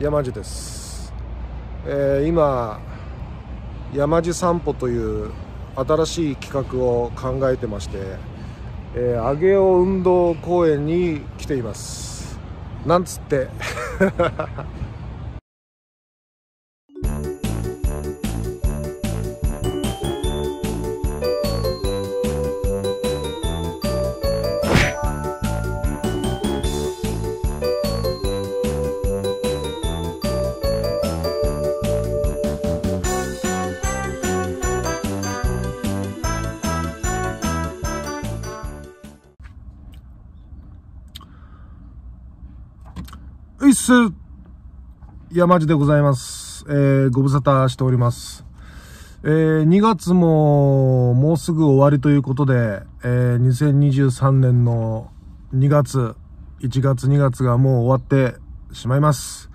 山路です、えー、今山路散歩という新しい企画を考えてまして、えー、上尾運動公園に来ていますなんつってス山地でございます。えー、ご無沙汰しております。えー、2月ももうすぐ終わりということで、えー、2023年の2月、1月2月がもう終わってしまいます。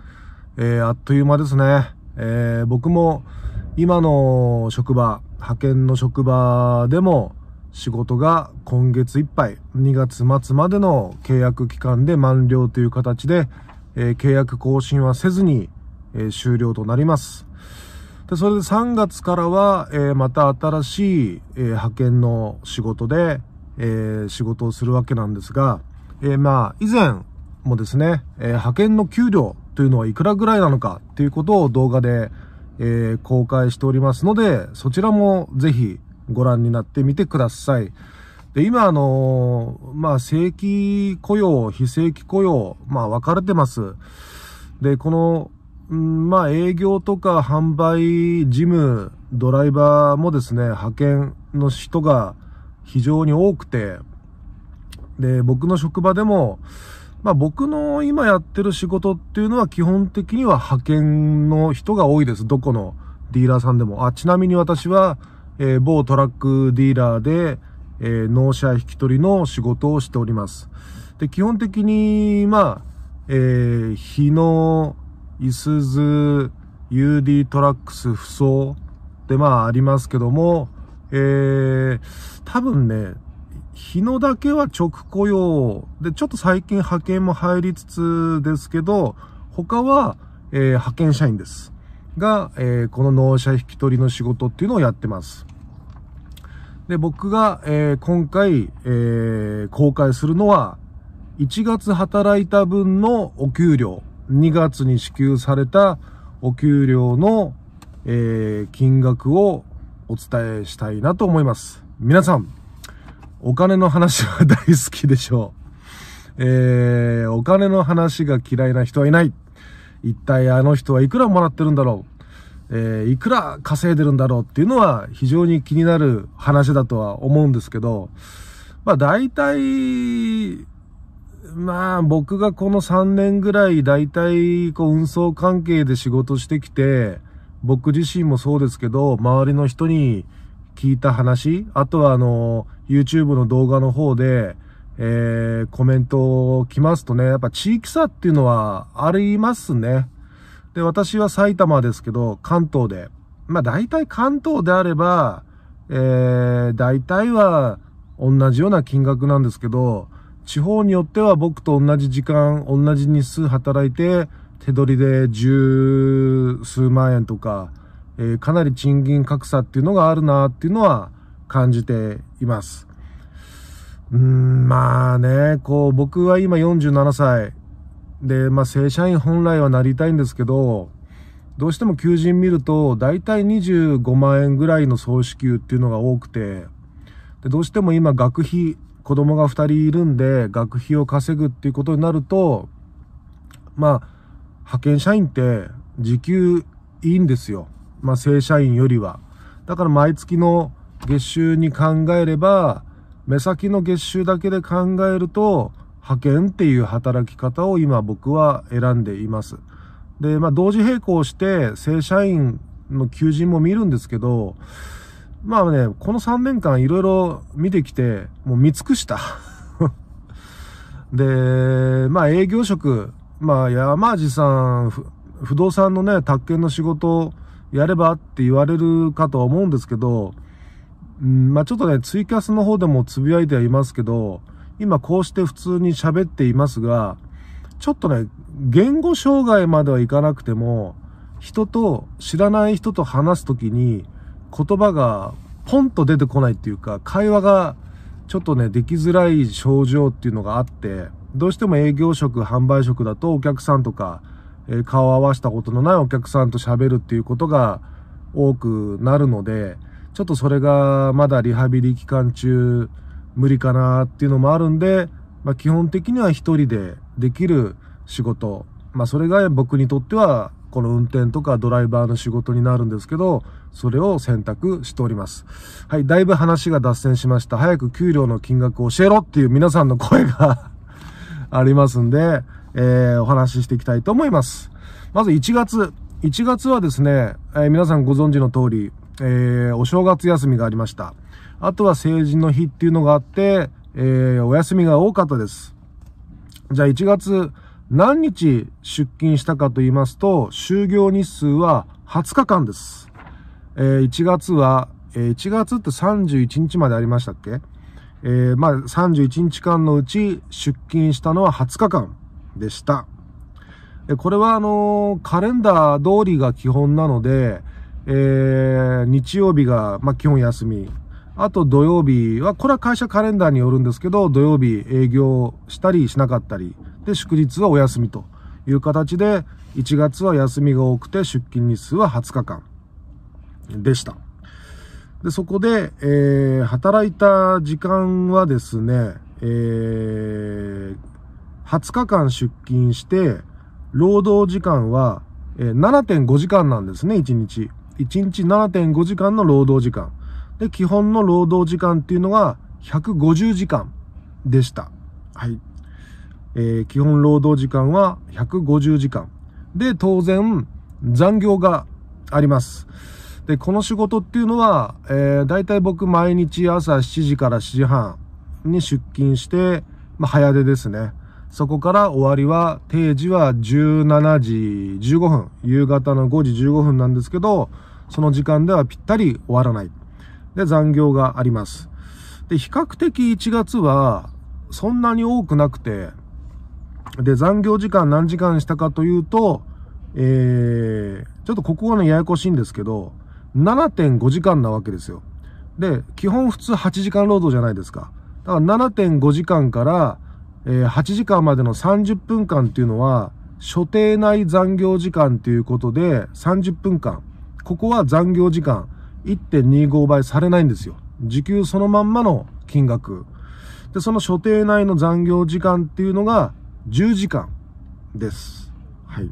えー、あっという間ですね。えー、僕も今の職場、派遣の職場でも仕事が今月いっぱい、2月末までの契約期間で満了という形で、え契約更新はせずに、え終了となります。で、それで3月からは、えまた新しい、え派遣の仕事で、え仕事をするわけなんですが、えまあ、以前もですね、え派遣の給料というのはいくらぐらいなのかということを動画で、え公開しておりますので、そちらもぜひご覧になってみてください。で、今、あのー、まあ、正規雇用、非正規雇用、まあ、分かれてます。で、この、うん、まあ、営業とか販売、事務、ドライバーもですね、派遣の人が非常に多くて、で、僕の職場でも、まあ、僕の今やってる仕事っていうのは基本的には派遣の人が多いです。どこのディーラーさんでも。あ、ちなみに私は、えー、某トラックディーラーで、えー、納車引き取りの仕事をしております。で、基本的に、まあ、えー、日野、いすず、UD トラックス、不走で、まあ、ありますけども、えー、多分ね、日野だけは直雇用、で、ちょっと最近派遣も入りつつですけど、他は、えー、派遣社員です。が、えー、この納車引き取りの仕事っていうのをやってます。で、僕が、えー、今回、えー、公開するのは、1月働いた分のお給料、2月に支給されたお給料の、えー、金額をお伝えしたいなと思います。皆さん、お金の話は大好きでしょう。えー、お金の話が嫌いな人はいない。一体あの人はいくらもらってるんだろうえー、いくら稼いでるんだろうっていうのは非常に気になる話だとは思うんですけど、まあ大体、まあ僕がこの3年ぐらい大体こう運送関係で仕事してきて、僕自身もそうですけど、周りの人に聞いた話、あとはあの、YouTube の動画の方で、えー、コメントを来ますとね、やっぱ地域差っていうのはありますね。で、私は埼玉ですけど、関東で。まあ大体関東であれば、えー、大体は同じような金額なんですけど、地方によっては僕と同じ時間、同じ日数働いて、手取りで十数万円とか、えー、かなり賃金格差っていうのがあるなっていうのは感じています。うん、まあね、こう、僕は今47歳、で、まあ、正社員本来はなりたいんですけど、どうしても求人見ると、だいたい25万円ぐらいの総支給っていうのが多くて、でどうしても今学費、子供が2人いるんで、学費を稼ぐっていうことになると、まあ、派遣社員って時給いいんですよ。まあ、正社員よりは。だから毎月の月収に考えれば、目先の月収だけで考えると、派遣っていう働き方を今僕は選んでいます。で、まあ同時並行して正社員の求人も見るんですけど、まあね、この3年間いろいろ見てきて、もう見尽くした。で、まあ営業職、まあ山路さん、不動産のね、宅建の仕事やればって言われるかとは思うんですけど、うん、まあちょっとね、ツイキャスの方でもつぶやいてはいますけど、今こうして普通に喋っていますが、ちょっとね、言語障害まではいかなくても、人と、知らない人と話すときに、言葉がポンと出てこないっていうか、会話がちょっとね、できづらい症状っていうのがあって、どうしても営業職、販売職だとお客さんとか、え顔を合わせたことのないお客さんと喋るっていうことが多くなるので、ちょっとそれがまだリハビリ期間中、無理かなっていうのもあるんで、まあ、基本的には一人でできる仕事。まあ、それが僕にとっては、この運転とかドライバーの仕事になるんですけど、それを選択しております。はい、だいぶ話が脱線しました。早く給料の金額を教えろっていう皆さんの声が ありますんで、えー、お話ししていきたいと思います。まず1月。1月はですね、えー、皆さんご存知の通り、えー、お正月休みがありました。あとは成人の日っていうのがあって、えー、お休みが多かったです。じゃあ1月何日出勤したかと言いますと、就業日数は20日間です。えー、1月は、えー、1月って31日までありましたっけえー、まあ31日間のうち出勤したのは20日間でした。これはあのカレンダー通りが基本なので、えー、日曜日が、まあ、基本休み。あと土曜日は、これは会社カレンダーによるんですけど、土曜日営業したりしなかったり、で、祝日はお休みという形で、1月は休みが多くて出勤日数は20日間でした。で、そこで、えー、働いた時間はですね、えー、20日間出勤して、労働時間は7.5時間なんですね、1日。1日7.5時間の労働時間。で、基本の労働時間っていうのが150時間でした。はい。えー、基本労働時間は150時間。で、当然、残業があります。で、この仕事っていうのは、えー、大体僕毎日朝7時から7時半に出勤して、まあ、早出ですね。そこから終わりは、定時は17時15分、夕方の5時15分なんですけど、その時間ではぴったり終わらない。で、残業があります。で、比較的1月はそんなに多くなくて、で、残業時間何時間したかというと、えー、ちょっとここはね、ややこしいんですけど、7.5時間なわけですよ。で、基本普通8時間労働じゃないですか。だから7.5時間から、えー、8時間までの30分間っていうのは、所定内残業時間ということで、30分間。ここは残業時間。1.25倍されないんですよ。時給そのまんまの金額。で、その所定内の残業時間っていうのが10時間です。はい。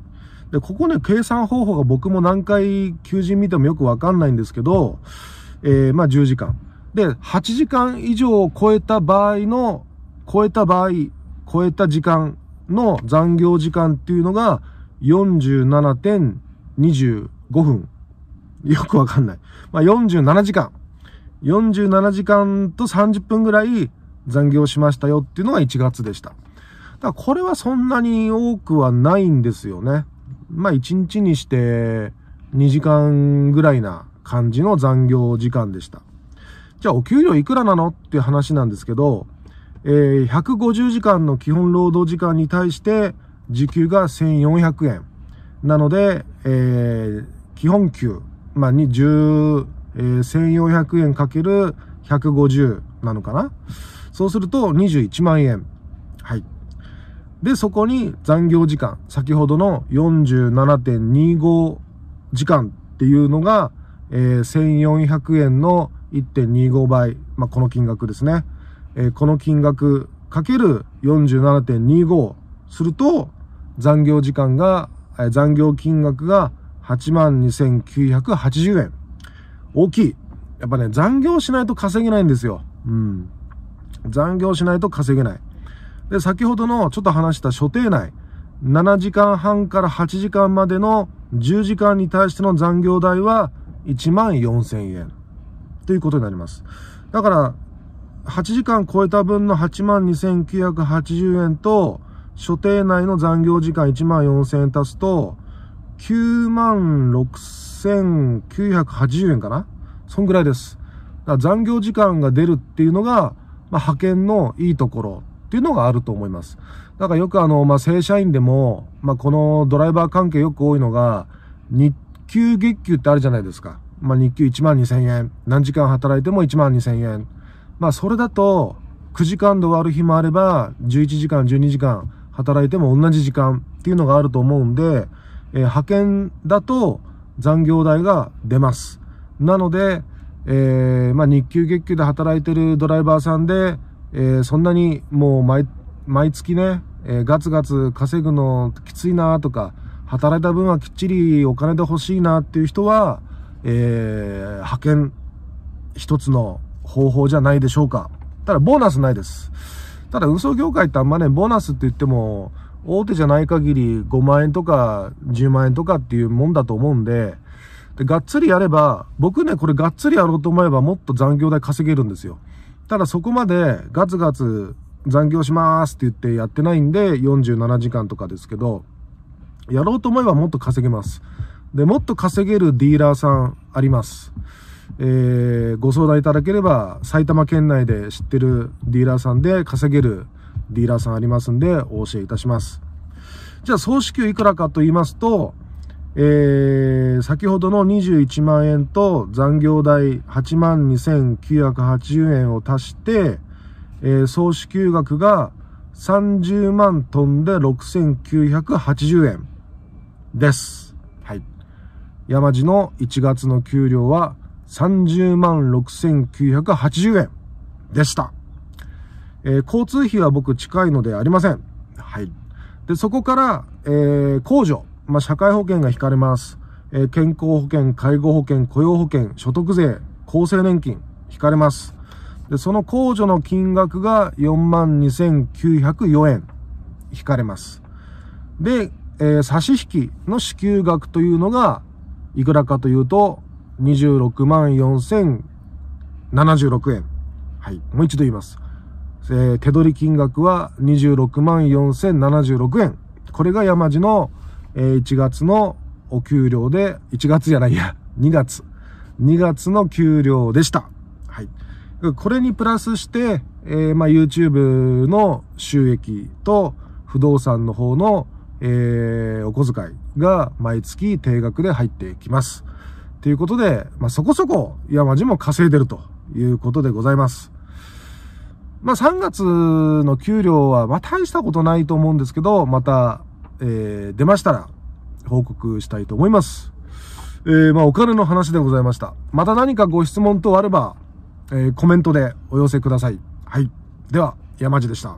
で、ここね、計算方法が僕も何回求人見てもよくわかんないんですけど、えー、まあ10時間。で、8時間以上を超えた場合の、超えた場合、超えた時間の残業時間っていうのが47.25分 よくわかんない。まあ、47時間。47時間と30分ぐらい残業しましたよっていうのが1月でした。だからこれはそんなに多くはないんですよね。まあ1日にして2時間ぐらいな感じの残業時間でした。じゃあお給料いくらなのっていう話なんですけど、えー、150時間の基本労働時間に対して時給が1400円。なので、えー、基本給まあ、に10、えー、1400円かける150なのかな。そうすると21万円。はい。で、そこに残業時間、先ほどの47.25時間っていうのが、えー、1400円の1.25倍。まあ、この金額ですね。えー、この金額かける47.25すると、残業時間が、えー、残業金額が82,980円。大きい。やっぱね、残業しないと稼げないんですよ。うん。残業しないと稼げない。で、先ほどのちょっと話した所定内、7時間半から8時間までの10時間に対しての残業代は14,000円ということになります。だから、8時間超えた分の82,980円と、所定内の残業時間14,000円足すと、9万6980円かなそんぐらいです。残業時間が出るっていうのが、まあ、派遣のいいところっていうのがあると思います。だからよくあの、まあ、正社員でも、まあ、このドライバー関係よく多いのが、日給月給ってあるじゃないですか。まあ、日給1万2千円。何時間働いても1万2千円。まあ、それだと、9時間で終わる日もあれば、11時間、12時間働いても同じ時間っていうのがあると思うんで、えー、派遣だと残業代が出ます。なので、えー、まあ、日給月給で働いてるドライバーさんで、えー、そんなにもう毎毎月ね、えガツガツ稼ぐのきついなとか、働いた分はきっちりお金で欲しいなっていう人は、え派遣一つの方法じゃないでしょうか。ただ、ボーナスないです。ただ、運送業界ってあんまね、ボーナスって言っても、大手じゃない限り5万円とか10万円とかっていうもんだと思うんで、で、がっつりやれば、僕ね、これがっつりやろうと思えばもっと残業代稼げるんですよ。ただそこまでガツガツ残業しますって言ってやってないんで、47時間とかですけど、やろうと思えばもっと稼げます。で、もっと稼げるディーラーさんあります。えー、ご相談いただければ、埼玉県内で知ってるディーラーさんで稼げるディーラーさんありますんで、お教えいたします。じゃあ、総支給いくらかと言いますと、えー、先ほどの21万円と残業代8万2980円を足して、えー、総支給額が30万トンで6980円です。はい。山地の1月の給料は30万6980円でした。えー、交通費は僕近いのでありません。はい。で、そこから、えー、控除。まあ、社会保険が引かれます。えー、健康保険、介護保険、雇用保険、所得税、厚生年金、引かれます。で、その控除の金額が42,904円、引かれます。で、えー、差し引きの支給額というのが、いくらかというと、26万4076円。はい。もう一度言います。えー、手取り金額は26万4076円。これが山地の、えー、1月のお給料で、1月じゃないや、2月。2月の給料でした。はい。これにプラスして、えー、まあ YouTube の収益と不動産の方の、えー、お小遣いが毎月定額で入ってきます。ということで、まあそこそこ山地も稼いでるということでございます。まあ、3月の給料は、まあ、大したことないと思うんですけど、また、えー、出ましたら、報告したいと思います。えー、まあ、お金の話でございました。また何かご質問等あれば、えー、コメントでお寄せください。はい。では、山地でした。